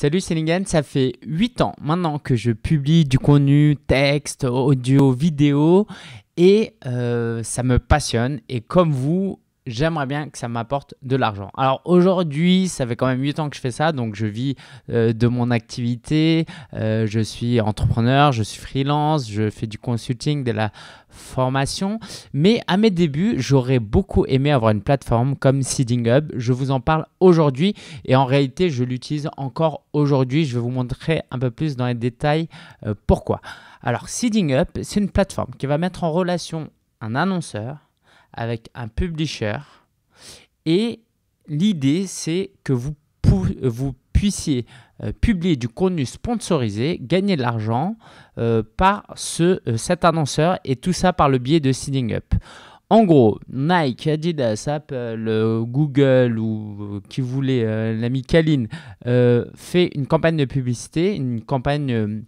Salut, c'est Ça fait 8 ans maintenant que je publie du contenu, texte, audio, vidéo et euh, ça me passionne. Et comme vous, j'aimerais bien que ça m'apporte de l'argent. Alors aujourd'hui, ça fait quand même 8 ans que je fais ça, donc je vis euh, de mon activité, euh, je suis entrepreneur, je suis freelance, je fais du consulting, de la formation. Mais à mes débuts, j'aurais beaucoup aimé avoir une plateforme comme Seeding Up. Je vous en parle aujourd'hui et en réalité, je l'utilise encore aujourd'hui. Je vais vous montrer un peu plus dans les détails euh, pourquoi. Alors Seeding Up, c'est une plateforme qui va mettre en relation un annonceur avec un publisher. Et l'idée, c'est que vous, puissiez euh, publier du contenu sponsorisé, gagner de l'argent euh, par ce, euh, cet annonceur et tout ça par le biais de Signing Up. En gros, Nike, Adidas, Apple, Google ou qui voulait, l'ami Kalin fait une campagne de publicité, une campagne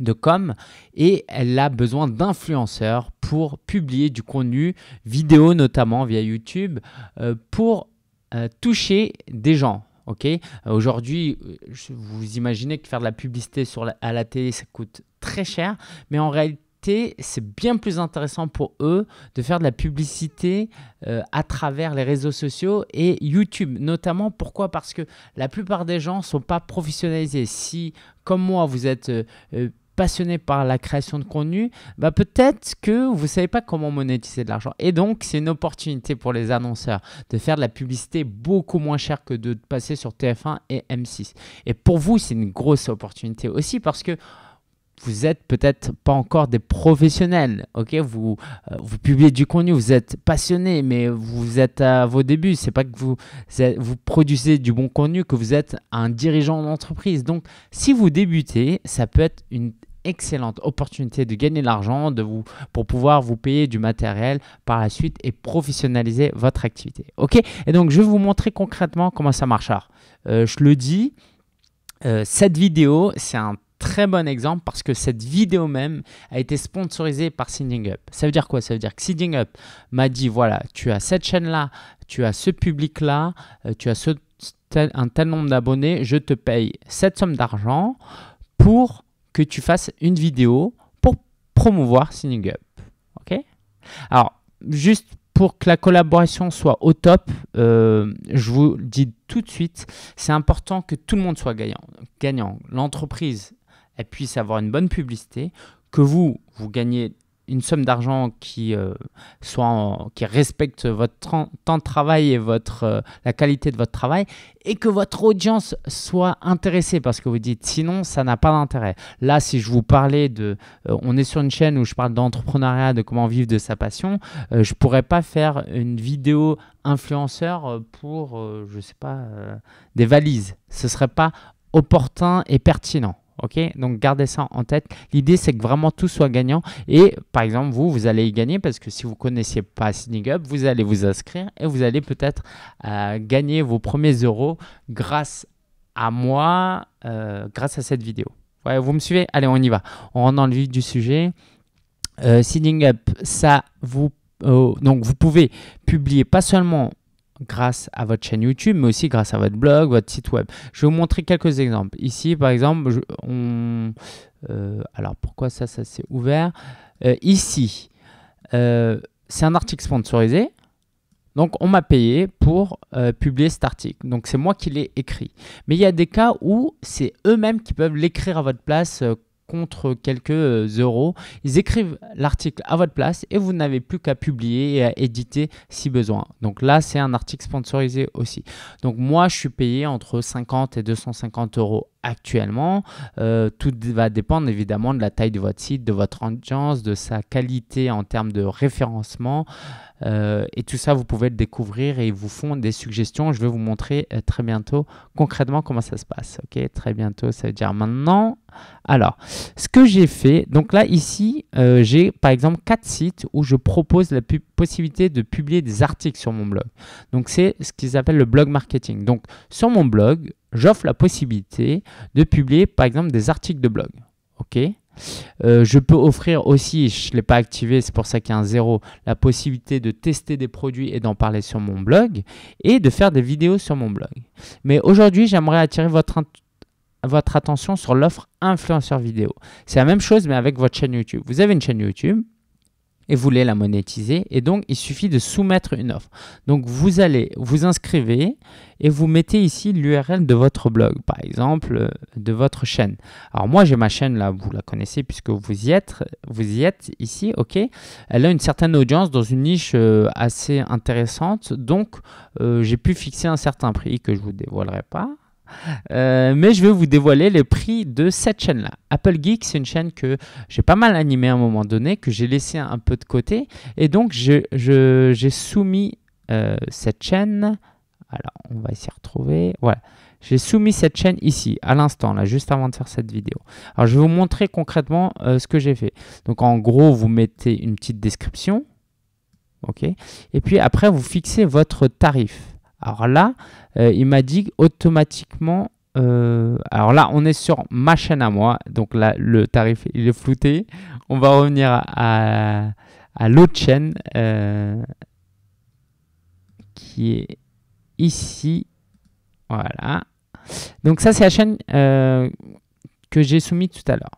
de com et elle a besoin d'influenceurs pour publier du contenu vidéo notamment via YouTube euh, pour euh, toucher des gens. Ok, euh, aujourd'hui, vous imaginez que faire de la publicité sur à la télé ça coûte très cher, mais en réalité c'est bien plus intéressant pour eux de faire de la publicité à travers les réseaux sociaux et YouTube. Notamment, pourquoi Parce que la plupart des gens sont pas professionnalisés. Si, comme moi, vous êtes passionné par la création de contenu, bah peut-être que vous ne savez pas comment monétiser de l'argent. Et donc, c'est une opportunité pour les annonceurs de faire de la publicité beaucoup moins chère que de passer sur TF1 et M6. Et pour vous, c'est une grosse opportunité aussi parce que vous êtes peut-être pas encore des professionnels, ok vous, euh, vous publiez du contenu, vous êtes passionné, mais vous êtes à vos débuts. C'est pas que vous, vous produisez du bon contenu, que vous êtes un dirigeant d'entreprise. Donc, si vous débutez, ça peut être une excellente opportunité de gagner de l'argent de vous, pour pouvoir vous payer du matériel par la suite et professionnaliser votre activité. Ok Et donc, je vais vous montrer concrètement comment ça marche. Euh, je le dis, euh, cette vidéo, c'est un très bon exemple parce que cette vidéo même a été sponsorisée par Singing Up. Ça veut dire quoi Ça veut dire que Singing Up m'a dit voilà, tu as cette chaîne-là, tu as ce public-là, euh, tu as un tel nombre d'abonnés, je te paye cette somme d'argent pour que tu fasses une vidéo pour promouvoir Signing Up. OK Alors, juste pour que la collaboration soit au top, euh, je vous le dis tout de suite, c'est important que tout le monde soit gagnant. gagnant. L'entreprise elle puisse avoir une bonne publicité, que vous, vous gagnez une somme d'argent qui euh, qui respecte votre temps de travail et votre euh, la qualité de votre travail et que votre audience soit intéressée parce que vous dites sinon ça n'a pas d'intérêt. Là si je vous parlais de euh, on est sur une chaîne où je parle d'entrepreneuriat, de comment vivre de sa passion, je pourrais pas faire une vidéo influenceur pour je sais pas des valises. Ce ne serait pas opportun et pertinent. Ok, donc gardez ça en tête. L'idée c'est que vraiment tout soit gagnant. Et par exemple, vous, vous allez y gagner parce que si vous connaissiez pas Signing Up, vous allez vous inscrire et vous allez peut-être euh, gagner vos premiers euros grâce à moi, euh, grâce à cette vidéo. vous me suivez Allez, on y va. On rentre dans le vif du sujet. Euh, Up, ça vous euh, donc vous pouvez publier pas seulement grâce à votre chaîne YouTube, mais aussi grâce à votre blog, votre site web. Je vais vous montrer quelques exemples. Ici, par exemple, on, euh, alors pourquoi ça, ça s'est ouvert euh, Ici, euh, c'est un article sponsorisé. Donc, on m'a payé pour publier cet article. Donc, c'est moi qui l'ai écrit. Mais il y a des cas où c'est eux-mêmes qui peuvent l'écrire à votre place contre quelques euh, euros. Ils écrivent l'article à votre place et vous n'avez plus qu'à publier et à éditer si besoin. Donc là, c'est un article sponsorisé aussi. Donc moi, je suis payé entre 50 et 250 euros actuellement. Euh, tout va dépendre évidemment de la taille de votre site, de votre audience, de sa qualité en termes de référencement. Euh, et tout ça, vous pouvez le découvrir et ils vous font des suggestions. Je vais vous montrer très bientôt concrètement comment ça se passe. Ok, très bientôt, ça veut dire maintenant. Alors, ce que j'ai fait, donc là ici, euh, j'ai par exemple quatre sites où je propose la possibilité de publier des articles sur mon blog. Donc c'est ce qu'ils appellent le blog marketing. Donc sur mon blog, j'offre la possibilité de publier par exemple des articles de blog. OK euh, je peux offrir aussi, je ne l'ai pas activé, c'est pour ça qu'il y a un zéro, la possibilité de tester des produits et d'en parler sur mon blog et de faire des vidéos sur mon blog. Mais aujourd'hui, j'aimerais attirer votre, votre attention sur l'offre influenceur vidéo. C'est la même chose, mais avec votre chaîne YouTube. Vous avez une chaîne YouTube et vous voulez la monétiser, et donc il suffit de soumettre une offre. Donc vous allez vous inscrivez et vous mettez ici l'URL de votre blog, par exemple, euh, de votre chaîne. Alors moi j'ai ma chaîne là, vous la connaissez puisque vous y êtes, vous y êtes ici, ok. Elle a une certaine audience dans une niche euh, assez intéressante, donc euh, j'ai pu fixer un certain prix que je ne vous dévoilerai pas. Euh, mais je vais vous dévoiler les prix de cette chaîne-là. Apple Geek, c'est une chaîne que j'ai pas mal animée à un moment donné, que j'ai laissé un peu de côté. Et donc, j'ai soumis euh, cette chaîne. Alors, on va s'y retrouver. Voilà. J'ai soumis cette chaîne ici, à l'instant, là, juste avant de faire cette vidéo. Alors, je vais vous montrer concrètement euh, ce que j'ai fait. Donc, en gros, vous mettez une petite description. OK Et puis, après, vous fixez votre tarif. Alors là, euh, il m'a dit automatiquement. Euh, alors là, on est sur ma chaîne à moi. Donc là, le tarif, il est flouté. On va revenir à, l'autre chaîne euh, qui est ici. Voilà. Donc ça, c'est la chaîne que j'ai soumise tout à l'heure.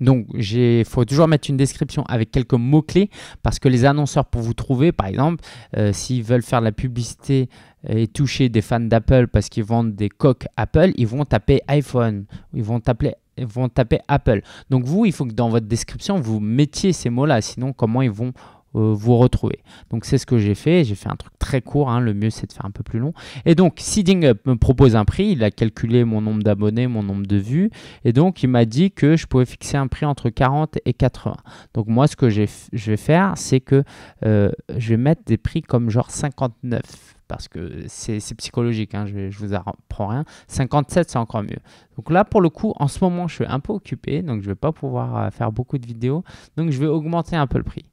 Donc, il faut toujours mettre une description avec quelques mots-clés parce que les annonceurs, pour vous trouver, par exemple, euh, s'ils veulent faire la publicité et toucher des fans d'Apple parce qu'ils vendent des coques Apple, ils vont taper iPhone, ils vont taper ils vont taper Apple. Donc vous, il faut que dans votre description, vous mettiez ces mots-là, sinon comment ils vont euh, vous retrouver. Donc c'est ce que j'ai fait, j'ai fait un truc très court, hein. le mieux c'est de faire un peu plus long. Et donc Seeding Up me propose un prix, il a calculé mon nombre d'abonnés, mon nombre de vues, et donc il m'a dit que je pouvais fixer un prix entre 40 et 80. Donc moi ce que je vais faire, c'est que euh, je vais mettre des prix comme genre 59 parce que c'est psychologique, hein. je, ne vous apprends rien. 57, c'est encore mieux. Donc là, pour le coup, en ce moment, je suis un peu occupé, donc je ne vais pas pouvoir euh, faire beaucoup de vidéos. Donc je vais augmenter un peu le prix.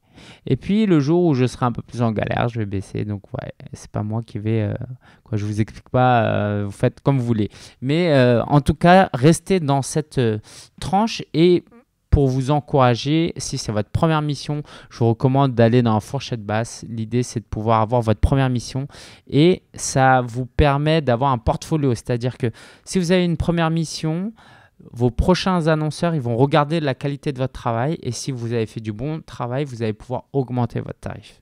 Et puis le jour où je serai un peu plus en galère, je vais baisser. Donc ouais, c'est pas moi qui vais. Euh, quoi, je vous explique pas. Euh, vous faites comme vous voulez. Mais euh, en tout cas, restez dans cette tranche et pour vous encourager, si c'est votre première mission, je vous recommande d'aller dans la fourchette basse. L'idée, c'est de pouvoir avoir votre première mission et ça vous permet d'avoir un portfolio. C'est-à-dire que si vous avez une première mission, vos prochains annonceurs, ils vont regarder la qualité de votre travail et si vous avez fait du bon travail, vous allez pouvoir augmenter votre tarif.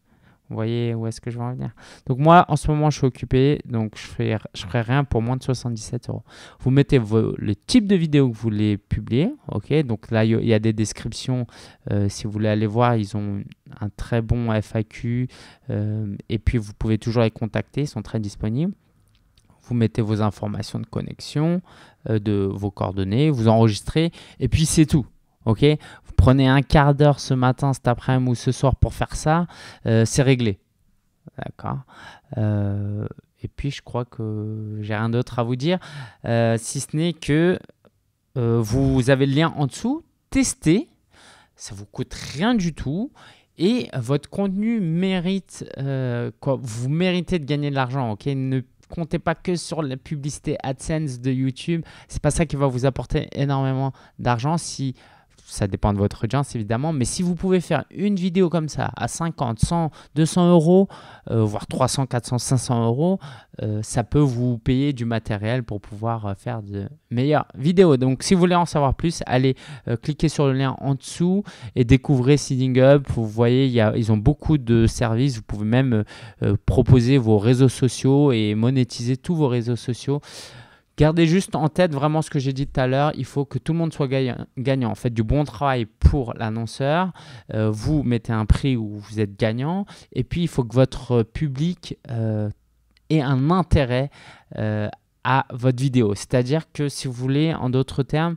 Vous voyez où est-ce que je veux en venir Donc moi, en ce moment, je suis occupé, donc je ne ferai, je rien pour moins de 77 euros. Vous mettez le type de vidéo que vous voulez publier, ok Donc là, il y a des descriptions, euh, si vous voulez aller voir, ils ont un très bon FAQ, euh, et puis vous pouvez toujours les contacter, ils sont très disponibles vous mettez vos informations de connexion, euh, de vos coordonnées, vous enregistrez, et puis c'est tout. Ok, vous prenez un quart d'heure ce matin, cet après-midi ou ce soir pour faire ça, euh, c'est réglé. D'accord. Euh, et puis je crois que j'ai rien d'autre à vous dire, si ce n'est que vous avez le lien en dessous, testez, ça vous coûte rien du tout et votre contenu mérite, quoi, vous méritez de gagner de l'argent, ok Ne comptez pas que sur la publicité AdSense de YouTube. C'est pas ça qui va vous apporter énormément d'argent si ça dépend de votre audience évidemment, mais si vous pouvez faire une vidéo comme ça à 50, 100, 200 euros, euh, voire 300, 400, 500 euros, euh, ça peut vous payer du matériel pour pouvoir euh, faire de meilleures vidéos. Donc si vous voulez en savoir plus, allez cliquer sur le lien en dessous et découvrez Seeding Up. Vous voyez, ils ont beaucoup de services. Vous pouvez même proposer vos réseaux sociaux et monétiser tous vos réseaux sociaux. Gardez juste en tête vraiment ce que j'ai dit tout à l'heure. Il faut que tout le monde soit gagnant. Faites du bon travail pour l'annonceur. Euh, vous mettez un prix où vous êtes gagnant. Et puis, il faut que votre public euh, ait un intérêt euh, à votre vidéo. C'est-à-dire que si vous voulez, en d'autres termes,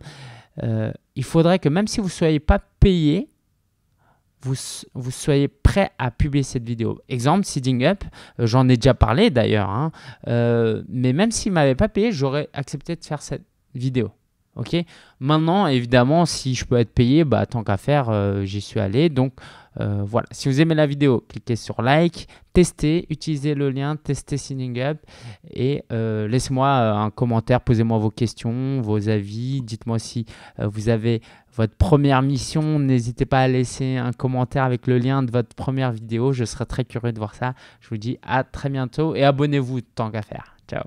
il faudrait que même si vous ne soyez pas payé, vous, soyez prêt à publier cette vidéo. Exemple, Seeding Up, euh, j'en ai déjà parlé d'ailleurs, hein. euh, mais même s'il ne m'avait pas payé, j'aurais accepté de faire cette vidéo. Ok. Maintenant, évidemment, si je peux être payé, bah, tant qu'à faire, euh, j'y suis allé. Donc euh, voilà. Si vous aimez la vidéo, cliquez sur like, testez, utilisez le lien, testez Signing Up et euh, laissez-moi un commentaire, posez-moi vos questions, vos avis. Dites-moi si vous avez votre première mission. N'hésitez pas à laisser un commentaire avec le lien de votre première vidéo. Je serai très curieux de voir ça. Je vous dis à très bientôt et abonnez-vous tant qu'à faire. Ciao.